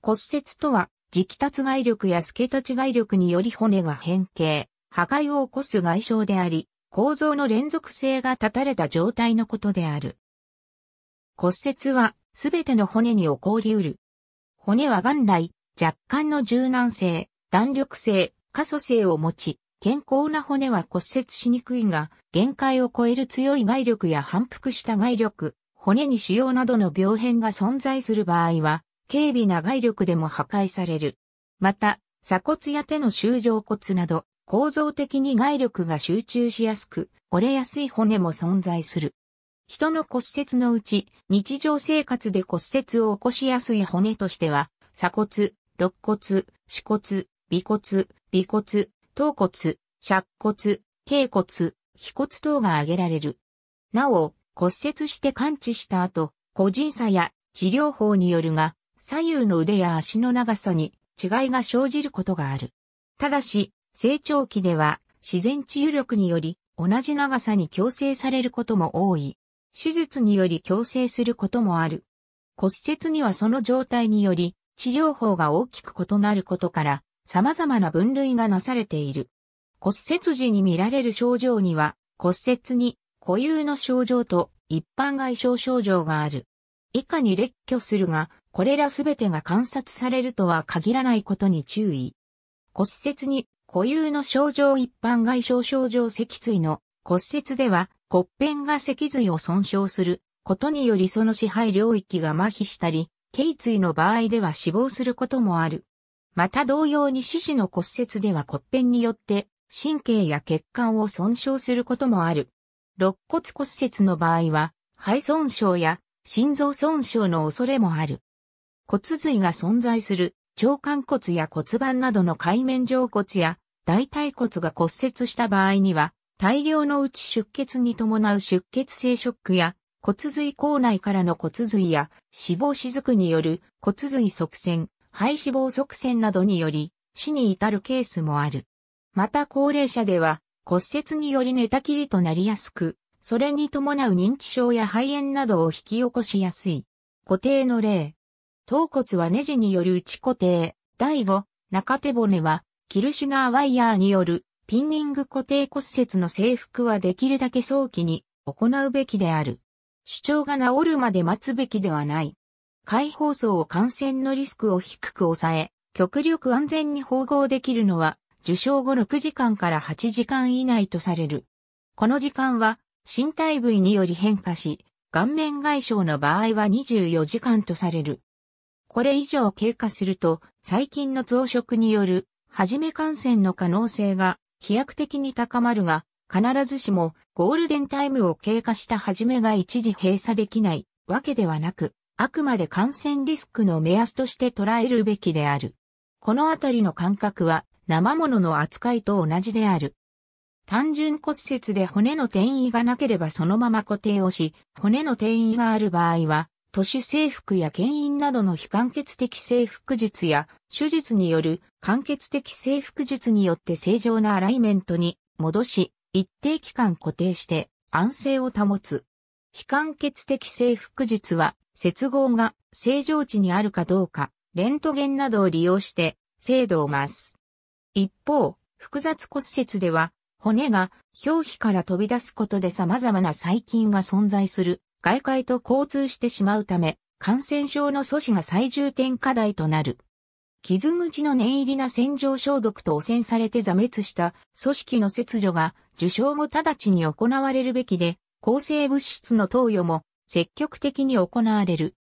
骨折とは、磁気達外力や助立ち外力により骨が変形、破壊を起こす外傷であり、構造の連続性が断たれた状態のことである。骨折は、すべての骨に起こりうる。骨は元来、若干の柔軟性、弾力性、可塑性を持ち、健康な骨は骨折しにくいが、限界を超える強い外力や反復した外力、骨に腫瘍などの病変が存在する場合は、軽微な外力でも破壊される。また、鎖骨や手の周上骨など、構造的に外力が集中しやすく、折れやすい骨も存在する。人の骨折のうち、日常生活で骨折を起こしやすい骨としては、鎖骨、肋骨、歯骨、尾骨、尾骨、頭骨、尺骨、頸骨、皮骨等が挙げられる。なお、骨折して完治した後、個人差や治療法によるが、左右の腕や足の長さに違いが生じることがある。ただし、成長期では自然治癒力により同じ長さに矯正されることも多い。手術により矯正することもある。骨折にはその状態により治療法が大きく異なることから様々な分類がなされている。骨折時に見られる症状には骨折に固有の症状と一般外傷症状がある。以下に列挙するが、これらすべてが観察されるとは限らないことに注意。骨折に固有の症状一般外傷症状脊椎の骨折では骨片が脊髄を損傷することによりその支配領域が麻痺したり、頸椎の場合では死亡することもある。また同様に四肢の骨折では骨片によって神経や血管を損傷することもある。肋骨骨折の場合は、肺損傷や心臓損傷の恐れもある。骨髄が存在する腸管骨や骨盤などの海面上骨や大腿骨が骨折した場合には大量のうち出血に伴う出血性ショックや骨髄口内からの骨髄や死亡雫による骨髄側線、肺脂肪側線などにより死に至るケースもある。また高齢者では骨折により寝たきりとなりやすく、それに伴う認知症や肺炎などを引き起こしやすい。固定の例。頭骨はネジによる内固定。第5、中手骨は、キルシュナーワイヤーによるピンニング固定骨折の制服はできるだけ早期に行うべきである。主張が治るまで待つべきではない。解放層を感染のリスクを低く抑え、極力安全に縫合できるのは、受賞後6時間から8時間以内とされる。この時間は、身体部位により変化し、顔面外傷の場合は24時間とされる。これ以上経過すると、細菌の増殖による、はじめ感染の可能性が飛躍的に高まるが、必ずしもゴールデンタイムを経過したはじめが一時閉鎖できないわけではなく、あくまで感染リスクの目安として捉えるべきである。このあたりの感覚は生物の扱いと同じである。単純骨折で骨の転移がなければそのまま固定をし、骨の転移がある場合は、都市制服や牽引などの非完結的制服術や、手術による完結的制服術によって正常なアライメントに戻し、一定期間固定して安静を保つ。非完結的制服術は、接合が正常値にあるかどうか、レントゲンなどを利用して精度を増す。一方、複雑骨折では、骨が表皮から飛び出すことで様々な細菌が存在する、外界と交通してしまうため、感染症の阻止が最重点課題となる。傷口の念入りな洗浄消毒と汚染されて挫滅した組織の切除が受傷後直ちに行われるべきで、抗生物質の投与も積極的に行われる。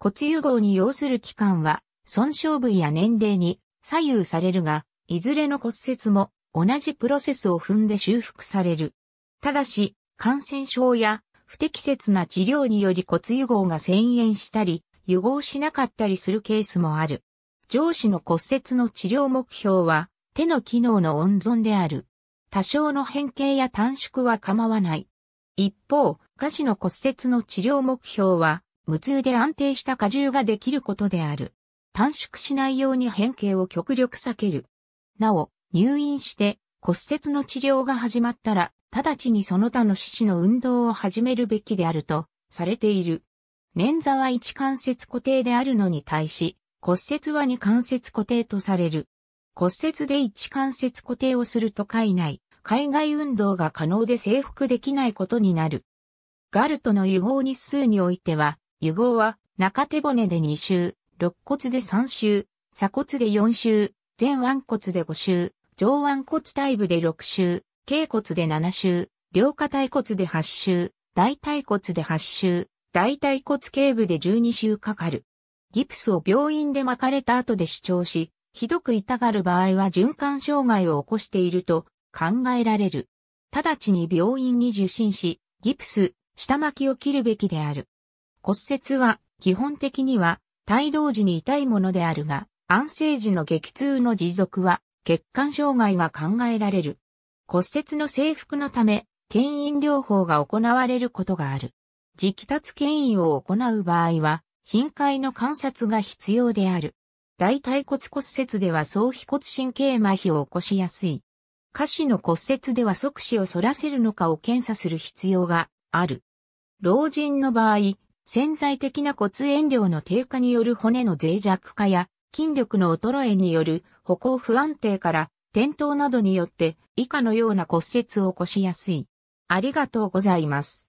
骨融合に要する期間は、損傷部位や年齢に左右されるが、いずれの骨折も同じプロセスを踏んで修復される。ただし、感染症や不適切な治療により骨融合が遷延したり、融合しなかったりするケースもある。上肢の骨折の治療目標は手の機能の温存である。多少の変形や短縮は構わない。一方、下肢の骨折の治療目標は無痛で安定した荷重ができることである。短縮しないように変形を極力避ける。なお、入院して骨折の治療が始まったら、直ちにその他の四肢の運動を始めるべきであると、されている。捻挫は一関節固定であるのに対し、骨折は二関節固定とされる。骨折で一関節固定をすると海内、海外運動が可能で征服できないことになる。ガルトの輸合日数においては、輸合は中手骨で2周、肋骨で3周、鎖骨で4周、前腕骨で5周、上腕骨体部で6周、頸骨で7周、両下体骨で8周、大腿骨で8周、大腿骨頸部で12周かかる。ギプスを病院で巻かれた後で主張し、ひどく痛がる場合は循環障害を起こしていると考えられる。直ちに病院に受診し、ギプス、下巻きを切るべきである。骨折は基本的には帯同時に痛いものであるが、安静時の激痛の持続は血管障害が考えられる。骨折の征服のため、牽引療法が行われることがある。磁気立牽引を行う場合は、頻回の観察が必要である。大腿骨骨折では総皮骨神経麻痺を起こしやすい。下肢の骨折では即死を反らせるのかを検査する必要がある。老人の場合、潜在的な骨炎量の低下による骨の脆弱化や筋力の衰えによる歩行不安定から転倒などによって以下のような骨折を起こしやすい。ありがとうございます。